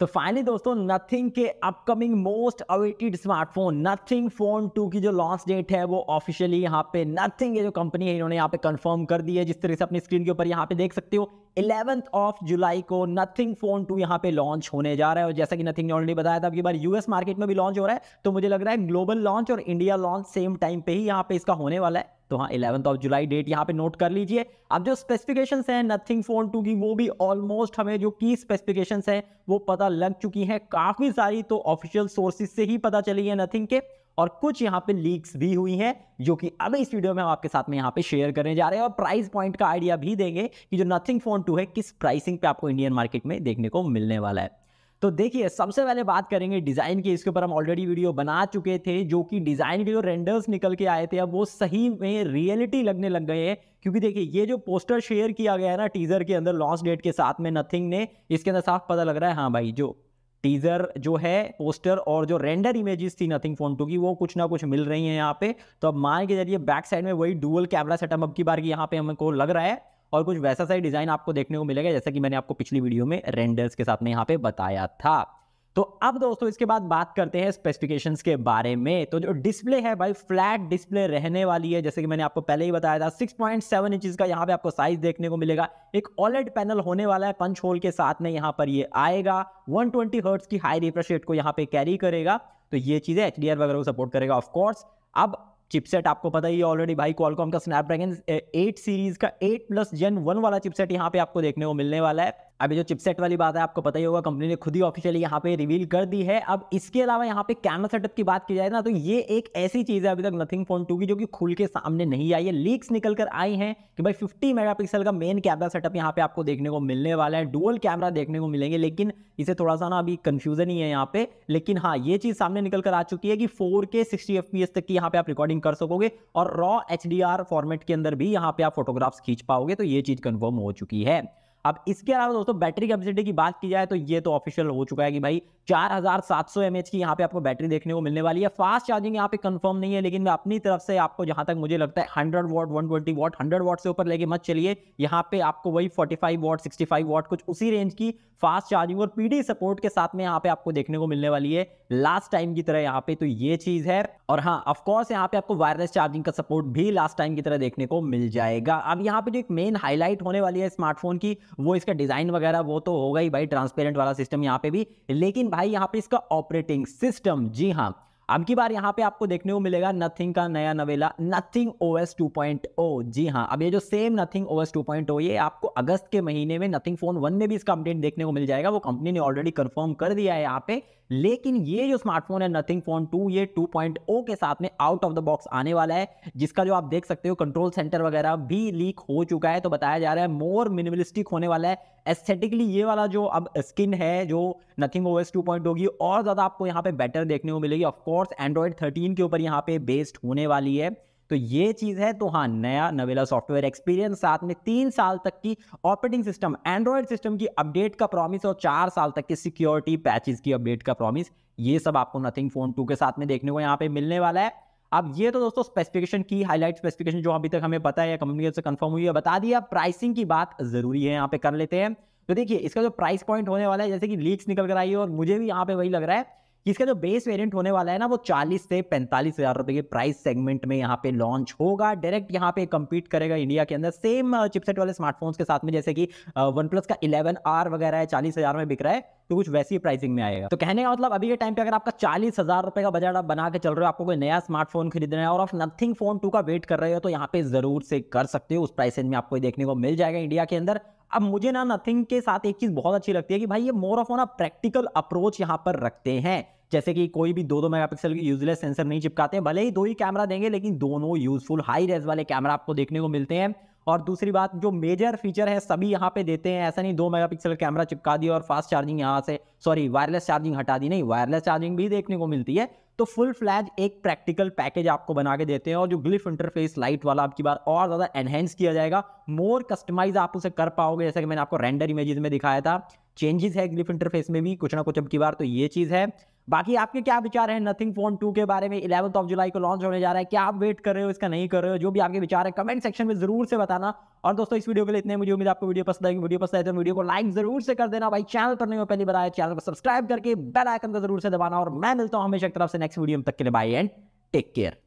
तो फाइनली दोस्तों नथिंग के upcoming most awaited smartphone nothing phone two की जो लॉन्च डेट है वो ऑफिशियली यहाँ पे नथिंग ये जो कंपनी है इन्होंने यहाँ पे कंफर्म कर दी है जिस तरह से अपनी स्क्रीन के ऊपर यहाँ पे देख सकते हो इलेवंथ ऑफ जुलाई को नथिंग फोन टू यहाँ पे लॉन्च होने जा रहा है और जैसा कि नथिंग ने ऑलरेडी बताया था अब बार यूएस मार्केट में भी लॉन्च हो रहा है तो मुझे लग रहा है ग्लोबल लॉन्च और इंडिया लॉन्च सेम टाइम पे ही यहाँ पे इसका होने वाला है तो हाँ इलेवंथ ऑफ जुलाई डेट यहाँ पे नोट कर लीजिए अब जो स्पेसिफिकेशंस हैं नथिंग फोन टू की वो भी ऑलमोस्ट हमें जो की स्पेसिफिकेशंस हैं वो पता लग चुकी हैं काफ़ी सारी तो ऑफिशियल सोर्सेज से ही पता चली है नथिंग के और कुछ यहाँ पे लीक्स भी हुई हैं जो कि अब इस वीडियो में हम आपके साथ में यहाँ पे शेयर करने जा रहे हैं और प्राइस पॉइंट का आइडिया भी देंगे कि जो नथिंग फोन टू है किस प्राइसिंग पे आपको इंडियन मार्केट में देखने को मिलने वाला है तो देखिए सबसे पहले बात करेंगे डिज़ाइन की इसके ऊपर हम ऑलरेडी वीडियो बना चुके थे जो कि डिज़ाइन के जो रेंडर्स निकल के आए थे अब वो सही में रियलिटी लगने लग गए हैं क्योंकि देखिए ये जो पोस्टर शेयर किया गया है ना टीज़र के अंदर लॉन्च डेट के साथ में नथिंग ने इसके अंदर साफ पता लग रहा है हाँ भाई जो टीजर जो है पोस्टर और जो रेंडर इमेजेस थी नथिंग फोन टू की वो कुछ ना कुछ मिल रही है यहाँ पे तो अब मान के जरिए बैक साइड में वही डुअल कैमरा सेटअप अब की बार की यहाँ पे हमको लग रहा है और कुछ वैसा सा ही डिज़ाइन आपको देखने को मिलेगा जैसा कि मैंने आपको पिछली वीडियो में रेंडर्स के साथ में यहाँ पे बताया था तो अब दोस्तों इसके बाद बात करते हैं स्पेसिफिकेशंस के बारे में तो जो डिस्प्ले है भाई फ्लैट डिस्प्ले रहने वाली है जैसे कि मैंने आपको पहले ही बताया था 6.7 पॉइंट इंचज का यहाँ पे आपको साइज देखने को मिलेगा एक ऑलेट पैनल होने वाला है पंच होल के साथ में यहाँ पर ये आएगा 120 ट्वेंटी हर्ट्स की हाई रिफ्रेश रेट को यहाँ पे कैरी करेगा तो ये चीज़ें एच वगैरह को सपोर्ट करेगा ऑफकोर्स अब चिपसेट आपको पता ही ऑलरेडी भाई क्वालकॉम का स्नैपड्रैगन एट सीरीज का एट प्लस जेन वन वाला चिपसेट यहाँ पे आपको देखने को मिलने वाला है अभी जो चिपसेट वाली बात है आपको पता ही होगा कंपनी ने खुद ही ऑफिशियली यहाँ पे रिवील कर दी है अब इसके अलावा यहाँ पे कैमरा सेटअप की बात की जाए ना तो ये एक ऐसी चीज़ है अभी तक नथिंग फोन टू की जो कि खुल के सामने नहीं आई है लीक्स निकल कर आई हैं कि भाई फिफ्टी मेगा का मेन कैमरा सेटअप यहाँ पे आपको देखने को मिलने वाला है डुअल कैमरा देखने को मिलेंगे लेकिन इसे थोड़ा सा ना अभी कन्फ्यूजन ही है यहाँ पे लेकिन हाँ ये चीज़ सामने निकल कर आ चुकी है कि फोर के सिक्सटी तक की यहाँ पे आप रिकॉर्डिंग कर सकोगे और रॉ एच फॉर्मेट के अंदर भी यहाँ पे आप फोटोग्राफ्स खींच पाओगे तो ये चीज़ कन्फर्म हो चुकी है अब इसके अलावा दोस्तों बैटरी कैपेसिटी की बात की जाए तो ये तो ऑफिशियल हो चुका है कि भाई 4700 mAh की यहाँ पे आपको बैटरी देखने को मिलने वाली है फास्ट चार्जिंग यहाँ पे कंफर्म नहीं है लेकिन मैं अपनी तरफ से आपको जहां तक मुझे लगता है 100 वॉट 120 वॉट हंड्रेड वॉट से ऊपर लेके मत चलिए यहाँ पे आपको वही 45 वॉट सिक्सटी वॉट कुछ उसी रेंज की फास्ट चार्जिंग और पीडी सपोर्ट के साथ में यहाँ पे आपको देखने को मिलने वाली है लास्ट टाइम की तरह यहाँ पे तो ये चीज है और हाँ ऑफकोर्स यहाँ पे आपको वायरलेस चार्जिंग का सपोर्ट भी लास्ट टाइम की तरह देखने को मिल जाएगा अब यहाँ पे जो एक मेन हाईलाइट होने वाली है स्मार्टफोन की वो इसका डिज़ाइन वगैरह वो तो होगा ही भाई ट्रांसपेरेंट वाला सिस्टम यहाँ पे भी लेकिन भाई यहाँ पे इसका ऑपरेटिंग सिस्टम जी हाँ अब की बार यहाँ पे आपको देखने को मिलेगा नथिंग का नया नवेला nothing O S two point O जी हाँ अब ये जो same nothing O S two point O ये आपको अगस्त के महीने में नथिंग फोन वन में भी इसका अपडेट देखने को मिल जाएगा वो कंपनी ने ऑलरेडी कंफर्म कर दिया है यहाँ पे लेकिन ये जो स्मार्टफोन है नथिंग फोन टू ये ओ oh के साथ में आउट ऑफ द बॉक्स आने वाला है जिसका जो आप देख सकते हो कंट्रोल सेंटर वगैरह भी लीक हो चुका है तो बताया जा रहा है मोर मिनिमलिस्टिक होने वाला है एस्थेटिकली ये वाला जो अब स्किन है जो nothing O S two point होगी और ज़्यादा आपको यहाँ पे बेटर देखने को मिलेगी ऑफकोर्स कोर्स एंड्रॉयड 13 के ऊपर यहाँ पे बेस्ड होने वाली है तो ये चीज़ है तो हाँ नया नवेला सॉफ्टवेयर एक्सपीरियंस साथ में तीन साल तक की ऑपरेटिंग सिस्टम एंड्रॉयड सिस्टम की अपडेट का प्रॉमिस और चार साल तक की सिक्योरिटी पैचेज की अपडेट का प्रॉमिस ये सब आपको नथिंग फोन टू के साथ में देखने को यहाँ पे मिलने वाला है अब ये तो दोस्तों स्पेसिफिकेशन की हाईलाइट स्पेसिफिकेशन जो अभी तक हमें पता है या कंपनी से कंफर्म हुई है बता दिया प्राइसिंग की बात जरूरी है यहाँ पे कर लेते हैं तो देखिए इसका जो प्राइस पॉइंट होने वाला है जैसे कि लीक्स निकल कर आई है और मुझे भी यहाँ पे वही लग रहा है इसका जो बेस वेरिएंट होने वाला है ना वो 40 से पैंतालीस हज़ार रुपये के प्राइस सेगमेंट में यहाँ पे लॉन्च होगा डायरेक्ट यहाँ पे कम्पीट करेगा इंडिया के अंदर सेम चिपसेट uh, वाले स्मार्टफोन्स के साथ में जैसे कि वन uh, प्लस का आर वगैरह है चालीस हज़ार में बिक रहा है तो कुछ वैसी प्राइसिंग में आएगा तो कहने का मतलब अभी के टाइम पे अगर आपका चालीस हज़ार रुपये का बजट आप बना के चल रहे हो आपको कोई नया स्मार्टफोन खरीदना है और आप नथिंग फोन टू का वेट कर रहे हो तो यहाँ पे ज़रूर से कर सकते हो उस प्राइस में आपको देखने को मिल जाएगा इंडिया के अंदर अब मुझे ना नथिंग के साथ एक चीज़ बहुत अच्छी लगती है कि भाई ये more of on practical approach यहाँ पर रखते हैं जैसे कि कोई भी दो दो मेगापिक्सल पिक्सल यूजलेस सेंसर नहीं चिपकाते हैं भले ही दो ही कैमरा देंगे लेकिन दोनों यूजफुल हाई रेज वाले कैमरा आपको देखने को मिलते हैं और दूसरी बात जो मेजर फीचर है सभी यहाँ पे देते हैं ऐसा नहीं दो मेगापिक्सल कैमरा चिपका दिया और फास्ट चार्जिंग यहाँ से सॉरी वायरलेस चार्जिंग हटा दी नहीं वायरलेस चार्जिंग भी देखने को मिलती है तो फुल फ्लैज एक प्रैक्टिकल पैकेज आपको बना के देते हैं और जो ग्लिफ इंटरफेस लाइट वाला आपकी बार और ज़्यादा एनहेंस किया जाएगा मोर कस्टमाइज आप उसे कर पाओगे जैसे कि मैंने आपको रेंडर इमेजेस में दिखाया था चेंजेस है ग्लिफ इंटरफेस में भी कुछ ना कुछ अब की बार तो ये चीज़ है बाकी आपके क्या विचार है नथिंग फोन टू के बारे में इलेवंथ ऑफ जुलाई को लॉन्च होने जा रहा है क्या आप वेट कर रहे हो इसका नहीं कर रहे हो जो भी आपके विचार है कमेंट सेक्शन में जरूर से बताना और दोस्तों इस वीडियो के लिए इतने मुझे उम्मीद आपको वीडियो पसंद आएगी वीडियो पसंद आए तो वीडियो को लाइक जरूर से कर देना भाई चैनल पर नहीं हो पहली बार चैनल को सब्सक्राइब करके बेल आइकन को जरूर से दबाना और मैं मिलता हूँ हमेशा तरफ से नेक्स्ट वीडियो तक के लिए बाई एंड टेक केयर